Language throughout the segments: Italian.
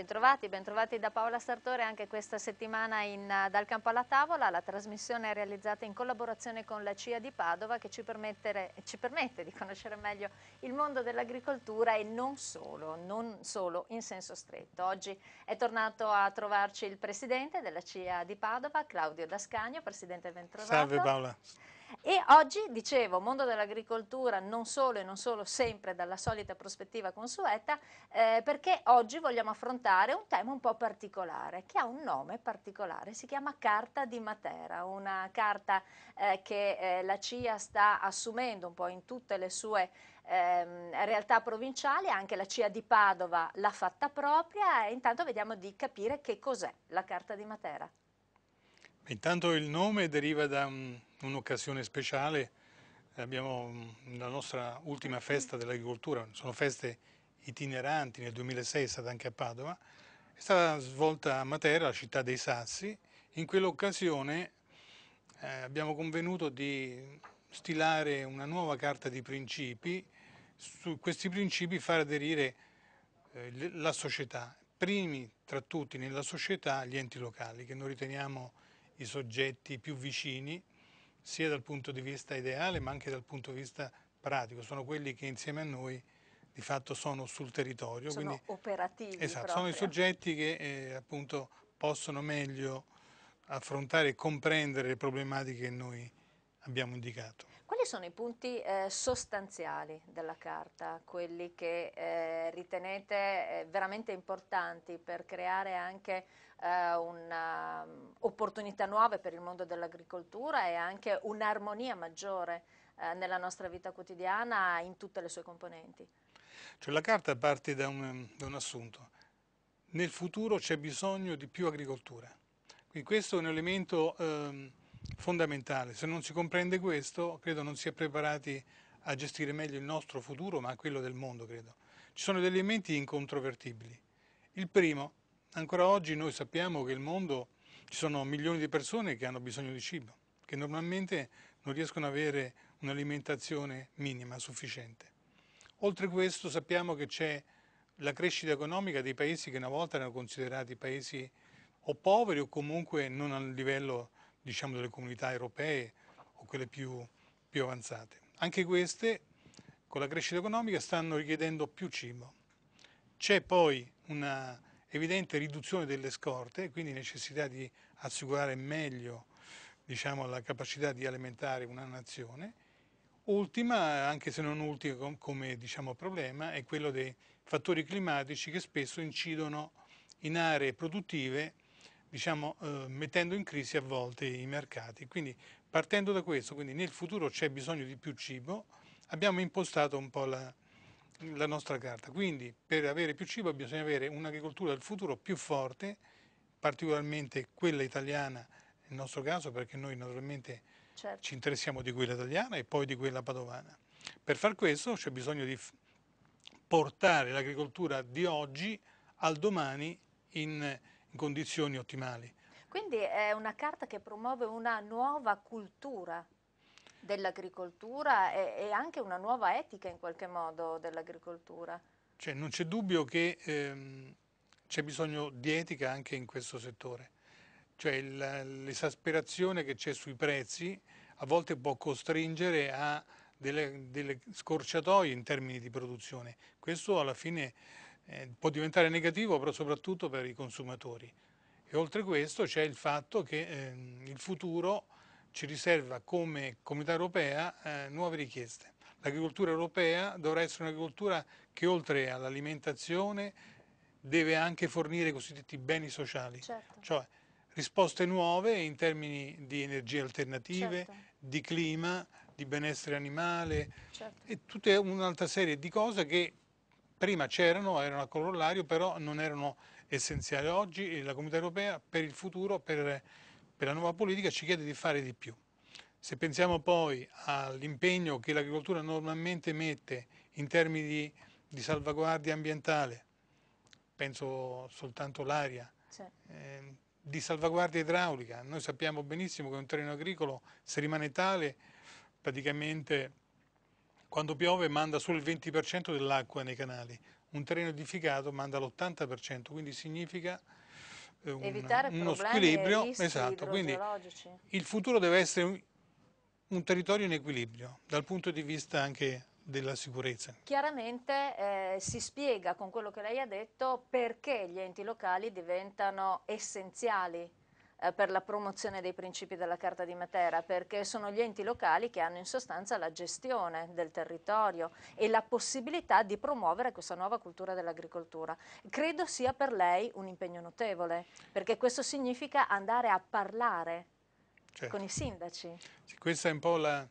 Bentrovati, bentrovati da Paola Sartore anche questa settimana in eh, Dal Campo alla Tavola. La trasmissione è realizzata in collaborazione con la CIA di Padova che ci, ci permette di conoscere meglio il mondo dell'agricoltura e non solo, non solo in senso stretto. Oggi è tornato a trovarci il presidente della CIA di Padova, Claudio Dascagno. Presidente, bentrovato. Salve Paola. E oggi, dicevo, mondo dell'agricoltura non solo e non solo sempre dalla solita prospettiva consueta, eh, perché oggi vogliamo affrontare un tema un po' particolare, che ha un nome particolare, si chiama Carta di Matera, una carta eh, che eh, la CIA sta assumendo un po' in tutte le sue ehm, realtà provinciali, anche la CIA di Padova l'ha fatta propria e intanto vediamo di capire che cos'è la Carta di Matera. Intanto il nome deriva da un'occasione speciale, abbiamo mm, la nostra ultima festa dell'agricoltura, sono feste itineranti, nel 2006 è stata anche a Padova, è stata svolta a Matera, la città dei Sassi, in quell'occasione eh, abbiamo convenuto di stilare una nuova carta di principi, su questi principi far aderire eh, la società, primi tra tutti nella società gli enti locali che noi riteniamo i soggetti più vicini, sia dal punto di vista ideale ma anche dal punto di vista pratico, sono quelli che insieme a noi di fatto sono sul territorio. Sono quindi, operativi. Esatto, proprio. sono i soggetti che eh, appunto possono meglio affrontare e comprendere le problematiche che noi abbiamo indicato. Quali sono i punti eh, sostanziali della carta, quelli che eh, ritenete eh, veramente importanti per creare anche eh, un'opportunità mm, um, nuove per il mondo dell'agricoltura e anche un'armonia maggiore eh, nella nostra vita quotidiana in tutte le sue componenti? Cioè la carta parte da un, da un assunto. Nel futuro c'è bisogno di più agricoltura. Quindi questo è un elemento... Ehm, fondamentale. Se non si comprende questo, credo non si è preparati a gestire meglio il nostro futuro, ma quello del mondo, credo. Ci sono degli elementi incontrovertibili. Il primo, ancora oggi noi sappiamo che nel mondo ci sono milioni di persone che hanno bisogno di cibo, che normalmente non riescono ad avere un'alimentazione minima sufficiente. Oltre questo sappiamo che c'è la crescita economica dei paesi che una volta erano considerati paesi o poveri o comunque non a livello di diciamo, delle comunità europee o quelle più, più avanzate. Anche queste, con la crescita economica, stanno richiedendo più cibo. C'è poi una evidente riduzione delle scorte, quindi necessità di assicurare meglio diciamo, la capacità di alimentare una nazione. Ultima, anche se non ultima come diciamo, problema, è quello dei fattori climatici che spesso incidono in aree produttive diciamo, eh, mettendo in crisi a volte i mercati. Quindi partendo da questo, quindi nel futuro c'è bisogno di più cibo, abbiamo impostato un po' la, la nostra carta. Quindi per avere più cibo bisogna avere un'agricoltura del futuro più forte, particolarmente quella italiana nel nostro caso, perché noi naturalmente certo. ci interessiamo di quella italiana e poi di quella padovana. Per far questo c'è bisogno di portare l'agricoltura di oggi al domani in in condizioni ottimali. Quindi è una carta che promuove una nuova cultura dell'agricoltura e, e, anche una nuova etica in qualche modo dell'agricoltura. Cioè, non c'è dubbio che ehm, c'è bisogno di etica anche in questo settore. Cioè, l'esasperazione che c'è sui prezzi a volte può costringere a delle, delle scorciatoie in termini di produzione. Questo alla fine eh, può diventare negativo però soprattutto per i consumatori. E oltre questo c'è il fatto che eh, il futuro ci riserva come comunità europea eh, nuove richieste. L'agricoltura europea dovrà essere un'agricoltura che oltre all'alimentazione deve anche fornire i cosiddetti beni sociali, certo. cioè risposte nuove in termini di energie alternative, certo. di clima, di benessere animale certo. e tutta un'altra serie di cose che prima c'erano, erano a corollario, però non erano essenziali. Oggi eh, la comunità europea per il futuro, per, per la nuova politica, ci chiede di fare di più. Se pensiamo poi all'impegno che l'agricoltura normalmente mette in termini di, di salvaguardia ambientale, penso soltanto all'aria, ehm, di salvaguardia idraulica. Noi sappiamo benissimo che un terreno agricolo, se rimane tale, praticamente quando piove manda solo il 20% dell'acqua nei canali, un terreno edificato manda l'80%, quindi significa eh, una, uno squilibrio. Esatto, quindi il futuro deve essere un, un territorio in equilibrio dal punto di vista anche della sicurezza. Chiaramente eh, si spiega con quello che lei ha detto perché gli enti locali diventano essenziali eh, per la promozione dei principi della Carta di Matera, perché sono gli enti locali che hanno in sostanza la gestione del territorio e la possibilità di promuovere questa nuova cultura dell'agricoltura. Credo sia per lei un impegno notevole, perché questo significa andare a parlare certo. con i sindaci. Sì, questa è un po' la,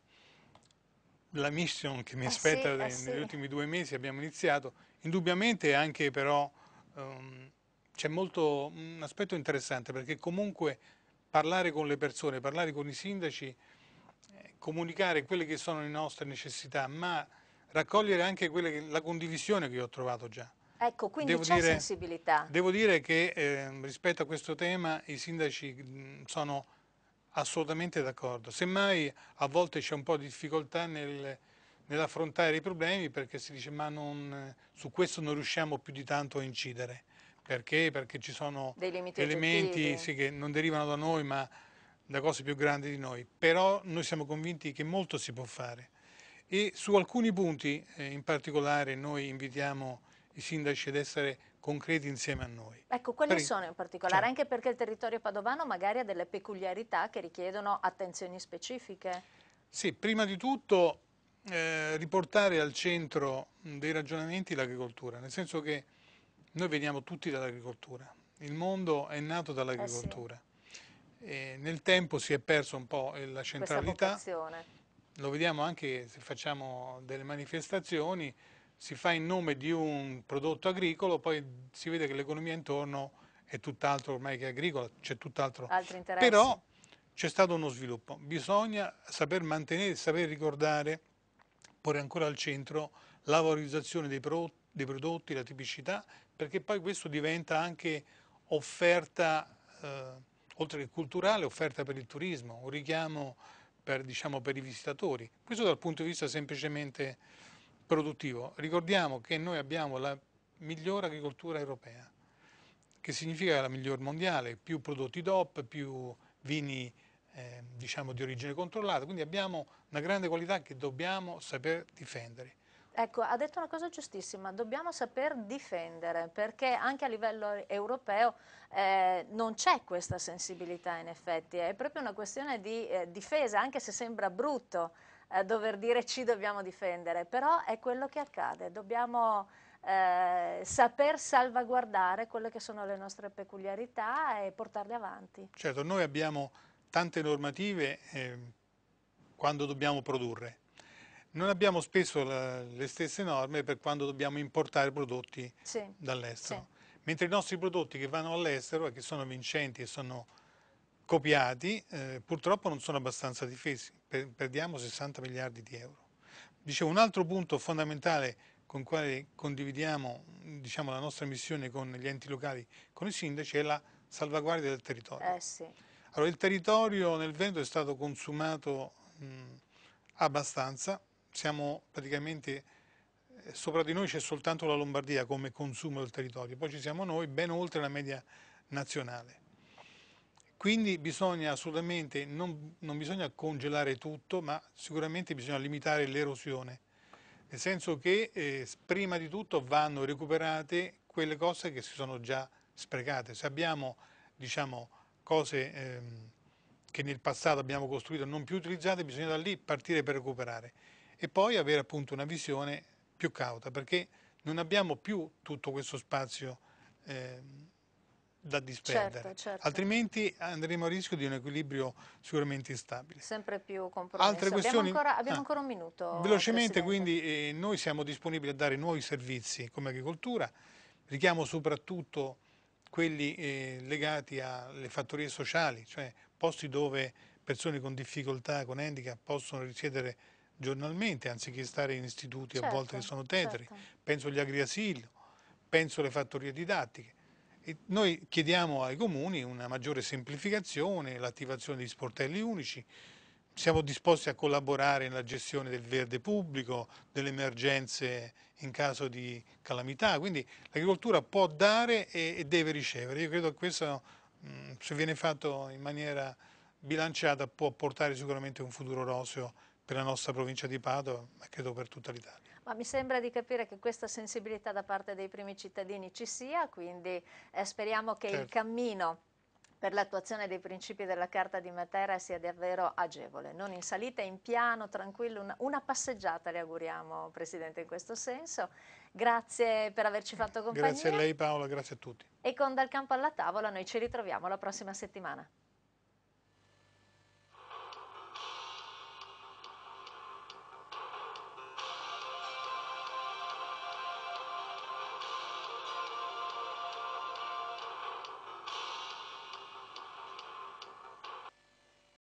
la mission che mi eh aspetta eh sì, eh negli sì. ultimi due mesi, abbiamo iniziato, indubbiamente anche però um, c'è molto un aspetto interessante perché comunque parlare con le persone, parlare con i sindaci, eh, comunicare quelle che sono le nostre necessità, ma raccogliere anche che, la condivisione che io ho trovato già. Ecco, quindi c'è sensibilità. Devo dire che eh, rispetto a questo tema i sindaci sono assolutamente d'accordo. Semmai a volte c'è un po' di difficoltà nel, nell'affrontare i problemi perché si dice ma non, su questo non riusciamo più di tanto a incidere. Perché? Perché ci sono elementi sì, che non derivano da noi ma da cose più grandi di noi. Però noi siamo convinti che molto si può fare e su alcuni punti eh, in particolare noi invitiamo i sindaci ad essere concreti insieme a noi. Ecco, quali per... sono in particolare? Certo. Anche perché il territorio padovano magari ha delle peculiarità che richiedono attenzioni specifiche. Sì, prima di tutto eh, riportare al centro mm, dei ragionamenti l'agricoltura, nel senso che noi veniamo tutti dall'agricoltura, il mondo è nato dall'agricoltura. Eh sì. nel tempo si è perso un po' la centralità, lo vediamo anche se facciamo delle manifestazioni, si fa in nome di un prodotto agricolo, poi si vede che l'economia intorno è tutt'altro ormai che agricola, c'è tutt'altro. Però c'è stato uno sviluppo, bisogna saper mantenere, saper ricordare, porre ancora al centro la valorizzazione dei, pro, dei prodotti, la tipicità, perché poi questo diventa anche offerta, eh, oltre che culturale, offerta per il turismo, un richiamo per, diciamo, per i visitatori. Questo dal punto di vista semplicemente produttivo. Ricordiamo che noi abbiamo la migliore agricoltura europea, che significa la miglior mondiale, più prodotti DOP, più vini eh, diciamo, di origine controllata, quindi abbiamo una grande qualità che dobbiamo saper difendere. Ecco, ha detto una cosa giustissima, dobbiamo saper difendere perché anche a livello europeo eh, non c'è questa sensibilità in effetti, è proprio una questione di eh, difesa, anche se sembra brutto eh, dover dire ci dobbiamo difendere, però è quello che accade, dobbiamo eh, saper salvaguardare quelle che sono le nostre peculiarità e portarle avanti. Certo, noi abbiamo tante normative eh, quando dobbiamo produrre, non abbiamo spesso la, le stesse norme per quando dobbiamo importare prodotti sì. dall'estero, sì. mentre i nostri prodotti che vanno all'estero e che sono vincenti e sono copiati eh, purtroppo non sono abbastanza difesi, per, perdiamo 60 miliardi di euro. Dicevo, un altro punto fondamentale con il quale condividiamo diciamo, la nostra missione con gli enti locali, con i sindaci, è la salvaguardia del territorio. Eh sì. Allora, il territorio nel Veneto è stato consumato mh, abbastanza, siamo praticamente eh, sopra di noi c'è soltanto la Lombardia come consumo del territorio, poi ci siamo noi ben oltre la media nazionale. Quindi bisogna assolutamente, non, non bisogna congelare tutto, ma sicuramente bisogna limitare l'erosione, nel senso che eh, prima di tutto vanno recuperate quelle cose che si sono già sprecate. Se abbiamo diciamo, cose eh, che nel passato abbiamo costruito e non più utilizzate, bisogna da lì partire per recuperare e poi avere appunto una visione più cauta perché non abbiamo più tutto questo spazio eh, da disperdere, certo, certo. altrimenti andremo a rischio di un equilibrio sicuramente instabile. Sempre più compromesso. Altre abbiamo questioni? Ancora, abbiamo, ah, ancora, un minuto. Velocemente quindi eh, noi siamo disponibili a dare nuovi servizi come agricoltura, richiamo soprattutto quelli eh, legati alle fattorie sociali, cioè posti dove persone con difficoltà, con handicap possono risiedere giornalmente, anziché stare in istituti certo, a volte che sono tetri. Certo. Penso agli agriasili, penso alle fattorie didattiche. E noi chiediamo ai comuni una maggiore semplificazione, l'attivazione di sportelli unici, siamo disposti a collaborare nella gestione del verde pubblico, delle emergenze in caso di calamità, quindi l'agricoltura può dare e, deve ricevere. Io credo che questo, se viene fatto in maniera bilanciata, può portare sicuramente un futuro roseo per la nostra provincia di Padova, ma credo per tutta l'Italia. Ma mi sembra di capire che questa sensibilità da parte dei primi cittadini ci sia, quindi eh, speriamo che certo. il cammino per l'attuazione dei principi della Carta di Matera sia davvero agevole, non in salita, in piano, tranquillo, una, una passeggiata le auguriamo Presidente in questo senso. Grazie per averci fatto compagnia. Grazie a lei Paola, grazie a tutti. E con Dal Campo alla Tavola noi ci ritroviamo la prossima settimana.